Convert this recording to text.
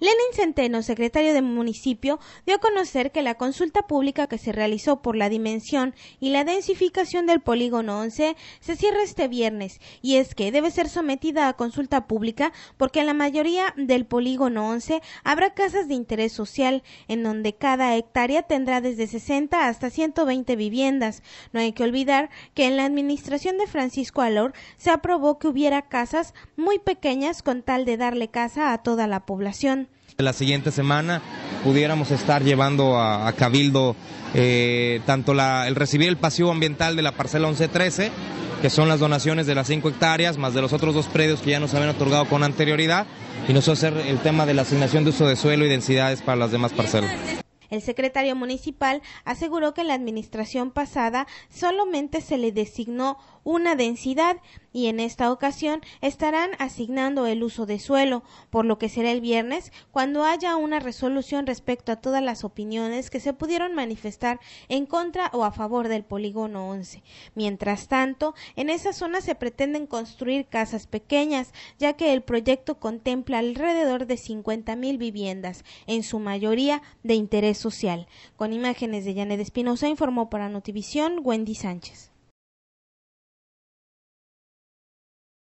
Lenin Centeno, secretario de municipio, dio a conocer que la consulta pública que se realizó por la dimensión y la densificación del polígono 11 se cierra este viernes y es que debe ser sometida a consulta pública porque en la mayoría del polígono 11 habrá casas de interés social en donde cada hectárea tendrá desde 60 hasta 120 viviendas. No hay que olvidar que en la administración de Francisco Alor se aprobó que hubiera casas muy pequeñas con tal de darle casa a toda la población. La siguiente semana pudiéramos estar llevando a, Cabildo eh, tanto el recibir el pasivo ambiental de la parcela 1113, que son las donaciones de las 5 hectáreas, más de los otros dos predios que ya nos habían otorgado con anterioridad, y nosotros hacer el tema de la asignación de uso de suelo y densidades para las demás parcelas. El secretario municipal aseguró que en la administración pasada solamente se le designó una densidad y en esta ocasión estarán asignando el uso de suelo, por lo que será el viernes cuando haya una resolución respecto a todas las opiniones que se pudieron manifestar en contra o a favor del polígono 11. Mientras tanto, en esa zona se pretenden construir casas pequeñas, ya que el proyecto contempla alrededor de 50.000 mil viviendas, en su mayoría de interés Social. Con imágenes de Janet Espinosa informó para Notivisión Wendy Sánchez.